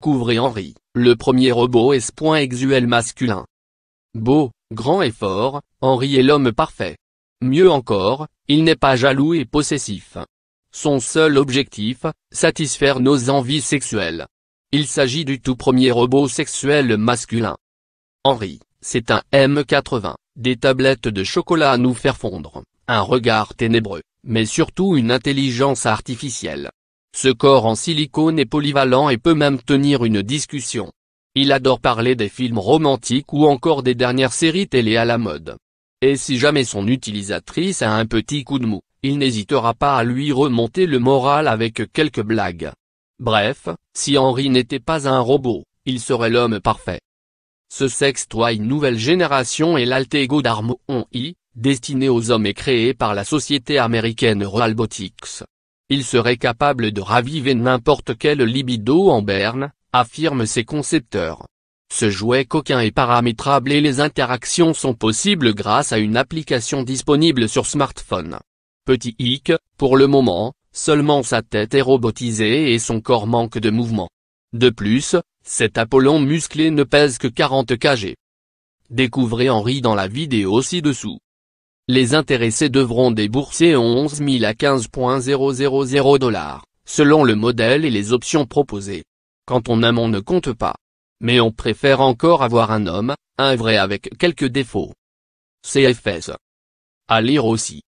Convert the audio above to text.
Couvrez Henri, le premier robot S.exuel masculin. Beau, grand et fort, Henri est l'homme parfait. Mieux encore, il n'est pas jaloux et possessif. Son seul objectif, satisfaire nos envies sexuelles. Il s'agit du tout premier robot sexuel masculin. Henri, c'est un M80, des tablettes de chocolat à nous faire fondre, un regard ténébreux, mais surtout une intelligence artificielle. Ce corps en silicone est polyvalent et peut même tenir une discussion. Il adore parler des films romantiques ou encore des dernières séries télé à la mode. Et si jamais son utilisatrice a un petit coup de mou, il n'hésitera pas à lui remonter le moral avec quelques blagues. Bref, si Henry n'était pas un robot, il serait l'homme parfait. Ce une nouvelle génération est l'Altego on I, destiné aux hommes et créé par la société américaine Robotics il serait capable de raviver n'importe quel libido en berne, affirment ses concepteurs. Ce jouet coquin est paramétrable et les interactions sont possibles grâce à une application disponible sur smartphone. Petit hic, pour le moment, seulement sa tête est robotisée et son corps manque de mouvement. De plus, cet Apollon musclé ne pèse que 40 kg. Découvrez Henri dans la vidéo ci-dessous les intéressés devront débourser 11 000 à 15.000 dollars, selon le modèle et les options proposées. Quand on aime on ne compte pas. Mais on préfère encore avoir un homme, un vrai avec quelques défauts. CFS. À lire aussi.